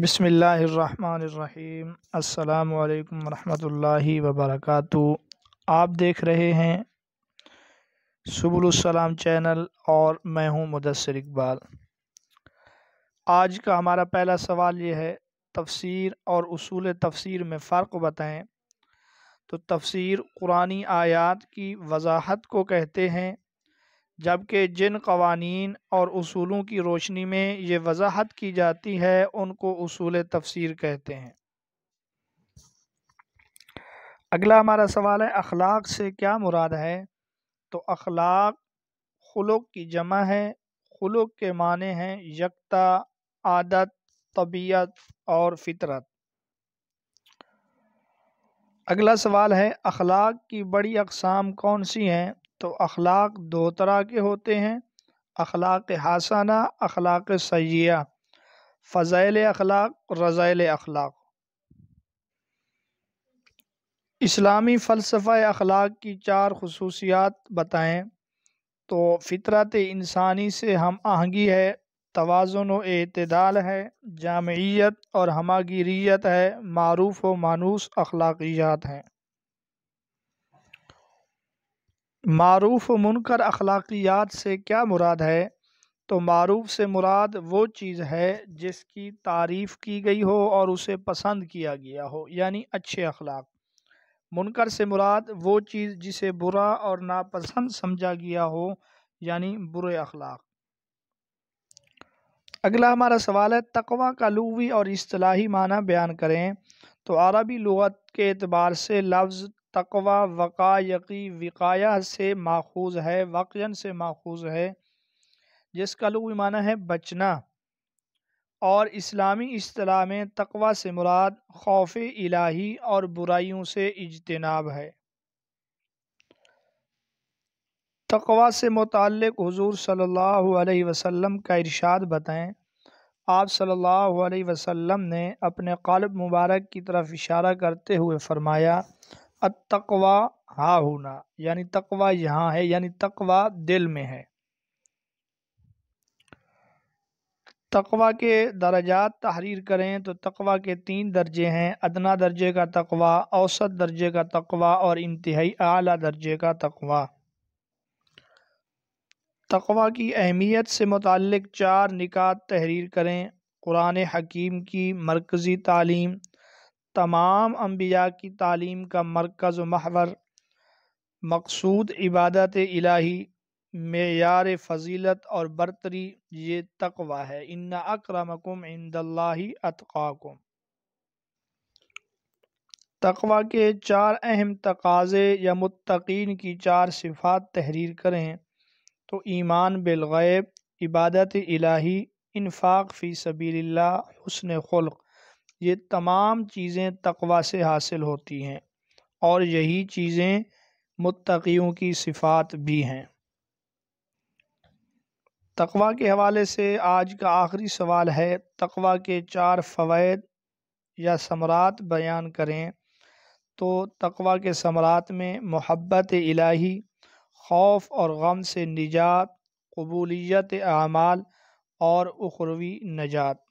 बसमीम् अल्लाम वरहमल वबरक आप देख रहे हैं सबुलसलाम चैनल और मैं हूं मुदसर इकबाल आज का हमारा पहला सवाल ये है तफसीर और उसूल तफसीर में फ़र्क बताएं तो तफसीर कुरानी आयात की वजाहत को कहते हैं जबकि जिन कवानीन और असूलों की रोशनी में ये वजाहत की जाती है उनको असूल तफसीर कहते हैं अगला हमारा सवाल है अखलाक से क्या मुराद है तो अखलाक खलुक की जमा है खलुक के माने हैं यकता आदत तबीयत और फितरत अगला सवाल है अखलाक की बड़ी अकसाम कौन सी हैं तो अखलाक दो तरह के होते हैं अखलाक हासाना अखलाक सयाह फ़जाइल अखलाक रज़ैल अखलाक इस्लामी फ़लसफ़ा अखलाक की चार खसूसियात बताएँ तो फितरत इंसानी से हम आहंगी है तोज़ुन व अतदाल है जामयत और हमागीरीत है मरूफ व मानूस अखलाकियात हैं मरूफ़ मुनकर अखलाकियात से क्या मुराद है तो मरूफ़ से मुराद वो चीज़ है जिसकी तारीफ़ की गई हो और उसे पसंद किया गया हो यानी अच्छे अखलाक मुनकर से मुराद वो चीज़ जिसे बुरा और नापसंद समझा गया हो यानी बुरे अखलाक अगला हमारा सवाल है तकवा का लूवी और असलाही माना बयान करें तो अरबी लगत के अतबार से लफ्ज़ तकवा वकायकी वक़ाया से माखूज है वाकयन से माखूज है जिसका लुग माना है बचना और इस्लामी असलाह में तकवा से मुराद खौफ इलाही और बुराइयों से इजतनाब है तकवा से मुतल हजूर सल्लल्लाहु अलैहि वसल्लम का इरशाद बताएं आप सल्लल्लाहु अलैहि वसल्लम ने अपने कालब मुबारक की तरफ इशारा करते हुए फरमाया अतकवा हा होना यानी तकवा यहाँ है यानी तकवा दिल में है तकवा के दर्जात तहरीर करें तो तकवा के तीन दर्जे हैं अदना दर्जे का तकवा औसत दर्जे का तकवा और इंतहाई आला दर्जे का तकवा तकवा की अहमियत से मुतल चार निकात तहरीर करें कुरान हकीम की मरकज़ी तालीम तमाम अम्बिया की तालीम का मरकज़ महवर मकसूद इबादत इलाही मैार फजीलत और बरतरी ये तकवा है इन अक्रमकुम इंदल्लाही अतकाकुम तकवा के चार अहम तकाज़े या मुतकीन की चार सिफात तहरीर करें तो ईमान बिलगैब इबादत इलाही इन्फाक फ़ी सबील्ला हसन खुल्क ये तमाम चीज़ें तकवा से हासिल होती हैं और यही चीज़ें मुतकीयों की सिफात भी हैं तकवा के हवाले से आज का आखिरी सवाल है तकवा के चार फ़वाद या समरात बयान करें तो तकवा के समरात में मोहब्बत इलाही खौफ और गम से निजात कबूलियत आमाल और उखरवी नजात